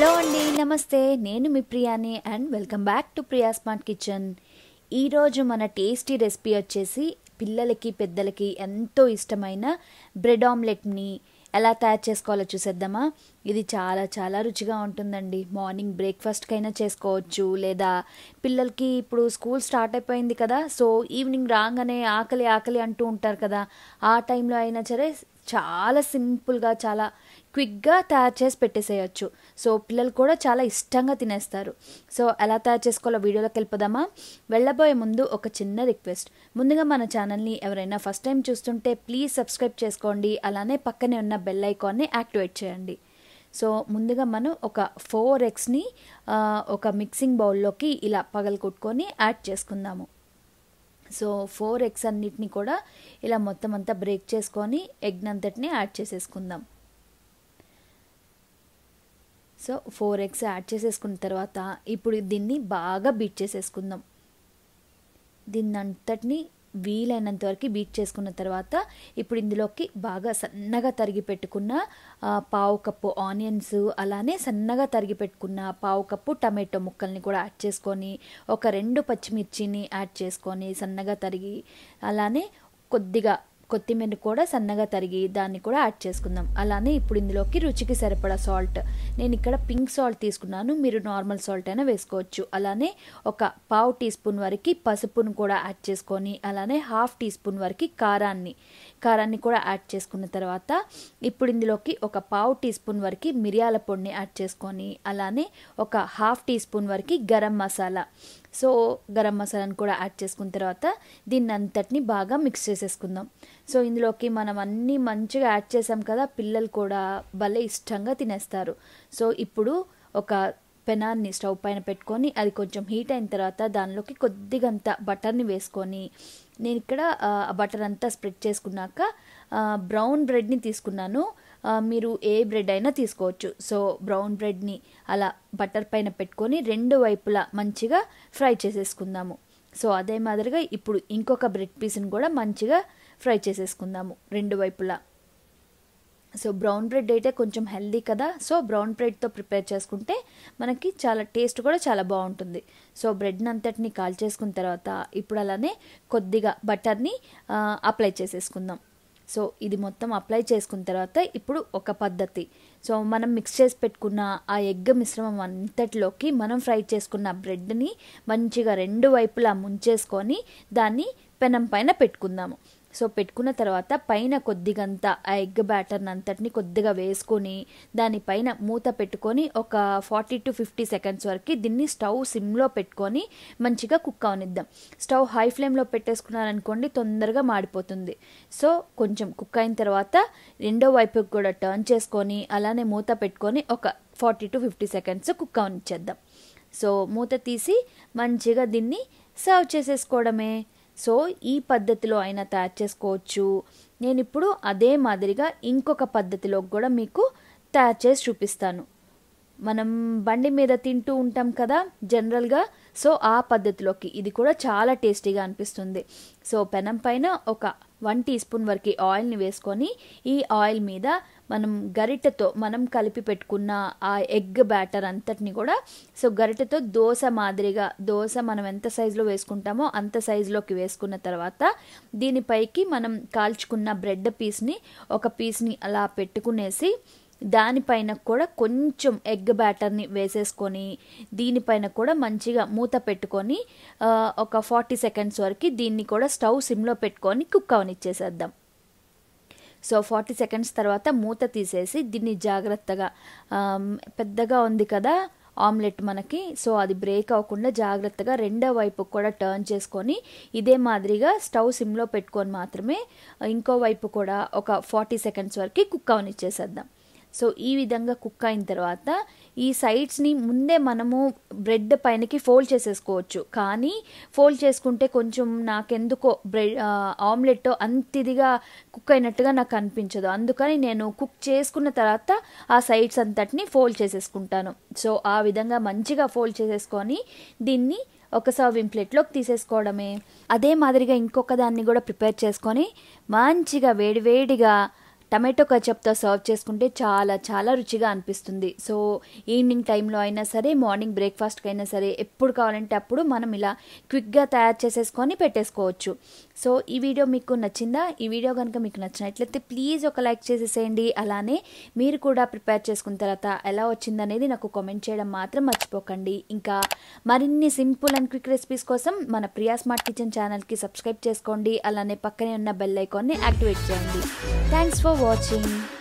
Hello అండి నమస్తే నేను మీ ప్రియాని and welcome back to Priya smart kitchen ఈరోజు మన టేస్టీ రెసిపీ వచ్చేసి పిల్లలకి పెద్దలకి ఎంతో ఇష్టమైన బ్రెడ్ ఆమ్లెట్ని ఎలా తయారు చేసుకోవాలో చూసేద్దామా ఇది చాలా చాలా రుచిగా ఉంటుందండి మార్నింగ్ బ్రేక్ఫాస్ట్కైనా చేసుకోవచ్చు లేదా పిల్లలకి ఇప్పుడు స్కూల్ స్టార్ట్ అయిపోయింది కదా సో ఈవినింగ్ రాగానే ఆకలి ఆకలి అంటూ ఉంటారు కదా ఆ టైంలో అయినా సరే చాలా సింపుల్గా చాలా క్విక్గా తయారు చేసి పెట్టేసేయచ్చు సో పిల్లలు కూడా చాలా ఇష్టంగా తినేస్తారు సో ఎలా తయారు చేసుకోవాలో వీడియోలోకి వెళ్ళిపోదామా వెళ్ళబోయే ముందు ఒక చిన్న రిక్వెస్ట్ ముందుగా మన ఛానల్ని ఎవరైనా ఫస్ట్ టైం చూస్తుంటే ప్లీజ్ సబ్స్క్రైబ్ చేసుకోండి అలానే పక్కనే ఉన్న బెల్ ఐకాన్ని యాక్టివేట్ చేయండి సో ముందుగా మనం ఒక ఫోర్ ఎగ్స్ని ఒక మిక్సింగ్ బౌల్లోకి ఇలా కొట్టుకొని యాడ్ చేసుకుందాము సో ఫోర్ ఎగ్స్ అన్నిటిని కూడా ఇలా మొత్తం అంతా బ్రేక్ చేసుకొని ఎగ్ అంతటిని యాడ్ చేసేసుకుందాం సో ఫోర్ ఎగ్స్ యాడ్ చేసేసుకున్న తర్వాత ఇప్పుడు దీన్ని బాగా బీట్ చేసేసుకుందాం దీన్ని అంతటిని వీలైనంత వరకు బీట్ చేసుకున్న తర్వాత ఇప్పుడు ఇందులోకి బాగా సన్నగా తరిగి పెట్టుకున్న పావు కప్పు ఆనియన్స్ అలానే సన్నగా తరిగి పెట్టుకున్న పావు కప్పు టమాటో ముక్కల్ని కూడా యాడ్ చేసుకొని ఒక రెండు పచ్చిమిర్చిని యాడ్ చేసుకొని సన్నగా తరిగి అలానే కొద్దిగా కొత్తిమీర కూడా సన్నగా తరిగి దాన్ని కూడా యాడ్ చేసుకుందాం అలానే ఇప్పుడు ఇందులోకి రుచికి సరిపడా సాల్ట్ నేను ఇక్కడ పింక్ సాల్ట్ తీసుకున్నాను మీరు నార్మల్ సాల్ట్ అయినా వేసుకోవచ్చు అలానే ఒక పావు టీ స్పూన్ వరకు పసుపును కూడా యాడ్ చేసుకొని అలానే హాఫ్ టీ స్పూన్ వరకు కారాన్ని కారాన్ని కూడా యాడ్ చేసుకున్న తర్వాత ఇప్పుడు ఇందులోకి ఒక పావు టీ స్పూన్ వరకు మిరియాల పొడిని యాడ్ చేసుకొని అలానే ఒక హాఫ్ టీ స్పూన్ వరకు గరం మసాలా సో గరం మసాలాను కూడా యాడ్ చేసుకున్న తర్వాత దీన్ని అంతటిని బాగా మిక్స్ చేసేసుకుందాం సో ఇందులోకి మనం అన్నీ మంచిగా యాడ్ చేసాం కదా పిల్లలు కూడా భలే ఇష్టంగా తినేస్తారు సో ఇప్పుడు ఒక పెనాన్ని స్టవ్ పైన పెట్టుకొని అది కొంచెం హీట్ అయిన తర్వాత దానిలోకి కొద్దిగంత బటర్ని వేసుకొని నేను ఇక్కడ బటర్ అంతా స్ప్రెడ్ చేసుకున్నాక బ్రౌన్ బ్రెడ్ని తీసుకున్నాను మీరు ఏ బ్రెడ్ అయినా తీసుకోవచ్చు సో బ్రౌన్ బ్రెడ్ని అలా బటర్ పైన పెట్టుకొని రెండు వైపులా మంచిగా ఫ్రై చేసేసుకుందాము సో అదే మాదిరిగా ఇప్పుడు ఇంకొక బ్రెడ్ పీస్ని కూడా మంచిగా ఫ్రై చేసేసుకుందాము రెండు వైపులా సో బ్రౌన్ బ్రెడ్ అయితే కొంచెం హెల్దీ కదా సో బ్రౌన్ బ్రెడ్తో ప్రిపేర్ చేసుకుంటే మనకి చాలా టేస్ట్ కూడా చాలా బాగుంటుంది సో బ్రెడ్ని అంతటిని కాల్ చేసుకున్న తర్వాత ఇప్పుడు అలానే కొద్దిగా బటర్ని అప్లై చేసేసుకుందాం సో ఇది మొత్తం అప్లై చేసుకున్న తర్వాత ఇప్పుడు ఒక పద్ధతి సో మనం మిక్స్ చేసి పెట్టుకున్న ఆ ఎగ్ మిశ్రమం అంతటిలోకి మనం ఫ్రై చేసుకున్న బ్రెడ్ని మంచిగా రెండు వైపులా ముంచేసుకొని దాన్ని పెనం పైన పెట్టుకుందాము సో పెట్టుకున్న తర్వాత పైన కొద్దిగంత ఆ ఎగ్ బ్యాటర్ని అంతటిని కొద్దిగా వేసుకొని దానిపైన మూత పెట్టుకొని ఒక ఫార్టీ టు ఫిఫ్టీ సెకండ్స్ వరకు దీన్ని స్టవ్ సిమ్లో పెట్టుకొని మంచిగా కుక్ అవనిద్దాం స్టవ్ హై ఫ్లేమ్లో పెట్టేసుకున్నారనుకోండి తొందరగా మాడిపోతుంది సో కొంచెం కుక్ అయిన తర్వాత రెండో వైపుకి కూడా టర్న్ చేసుకొని అలానే మూత పెట్టుకొని ఒక forty to fifty seconds cook అవనిచ్చేద్దాం సో మూత తీసి మంచిగా దీన్ని సర్వ్ చేసేసుకోవడమే సో ఈ పద్ధతిలో అయినా తయారు చేసుకోవచ్చు నేను ఇప్పుడు అదే మాదిరిగా ఇంకొక పద్ధతిలో కూడా మీకు తయారు చేసి చూపిస్తాను మనం బండి మీద తింటూ ఉంటాం కదా జనరల్గా సో ఆ పద్ధతిలోకి ఇది కూడా చాలా టేస్టీగా అనిపిస్తుంది సో పెనం పైన ఒక వన్ టీ స్పూన్ వరకు ఆయిల్ని వేసుకొని ఈ ఆయిల్ మీద మనం గరిటెతో మనం కలిపి పెట్టుకున్న ఆ ఎగ్ బ్యాటర్ అంతటిని కూడా సో గరిటెతో దోశ మాదిరిగా దోశ మనం ఎంత సైజులో వేసుకుంటామో అంత సైజులోకి వేసుకున్న తర్వాత దీనిపైకి మనం కాల్చుకున్న బ్రెడ్ పీస్ని ఒక పీస్ని అలా పెట్టుకునేసి దానిపైన కూడా కొంచెం ఎగ్ బ్యాటర్ని వేసేసుకొని దీనిపైన కూడా మంచిగా మూత పెట్టుకొని ఒక ఫార్టీ సెకండ్స్ వరకు దీన్ని కూడా స్టవ్ సిమ్లో పెట్టుకొని కుక్ అవనిచ్చేసేద్దాం సో ఫార్టీ సెకండ్స్ తర్వాత మూత తీసేసి దీన్ని జాగ్రత్తగా పెద్దగా ఉంది కదా ఆమ్లెట్ మనకి సో అది బ్రేక్ అవ్వకుండా జాగ్రత్తగా రెండో వైపు కూడా టర్న్ చేసుకొని ఇదే మాదిరిగా స్టవ్ సిమ్లో పెట్టుకొని మాత్రమే ఇంకో వైపు కూడా ఒక ఫార్టీ సెకండ్స్ వరకు కుక్ అవనిచ్చేసేద్దాం సో ఈ విధంగా కుక్ అయిన తర్వాత ఈ సైడ్స్ని ముందే మనము బ్రెడ్ పైనకి ఫోల్డ్ చేసేసుకోవచ్చు కానీ ఫోల్డ్ చేసుకుంటే కొంచెం నాకెందుకో బ్రెడ్ ఆమ్లెట్ అంత ఇదిగా కుక్ అయినట్టుగా నాకు అనిపించదు అందుకని నేను కుక్ చేసుకున్న తర్వాత ఆ సైడ్స్ అంతటిని ఫోల్డ్ చేసేసుకుంటాను సో ఆ విధంగా మంచిగా ఫోల్డ్ చేసేసుకొని దీన్ని ఒక సర్వింగ్ ప్లేట్లోకి తీసేసుకోవడమే అదే మాదిరిగా ఇంకొక దాన్ని కూడా ప్రిపేర్ చేసుకొని మంచిగా వేడివేడిగా టమాటో కచప్తో సర్వ్ చేసుకుంటే చాలా చాలా రుచిగా అనిపిస్తుంది సో ఈవినింగ్ టైంలో అయినా సరే మార్నింగ్ బ్రేక్ఫాస్ట్కి అయినా సరే ఎప్పుడు కావాలంటే అప్పుడు మనం ఇలా క్విక్గా తయారు చేసేసుకొని పెట్టేసుకోవచ్చు సో ఈ వీడియో మీకు నచ్చిందా ఈ వీడియో కనుక మీకు నచ్చినట్లయితే ప్లీజ్ ఒక లైక్ చేసేసేయండి అలానే మీరు కూడా ప్రిపేర్ చేసుకున్న తర్వాత ఎలా వచ్చిందనేది నాకు కామెంట్ చేయడం మాత్రం మర్చిపోకండి ఇంకా మరిన్ని సింపుల్ అండ్ క్విక్ రెసిపీస్ కోసం మన ప్రియా స్మార్ట్ కిచెన్ ఛానల్కి సబ్స్క్రైబ్ చేసుకోండి అలానే పక్కనే ఉన్న బెల్ ఐకాన్ని యాక్టివేట్ చేయండి థ్యాంక్స్ ఫర్ watching.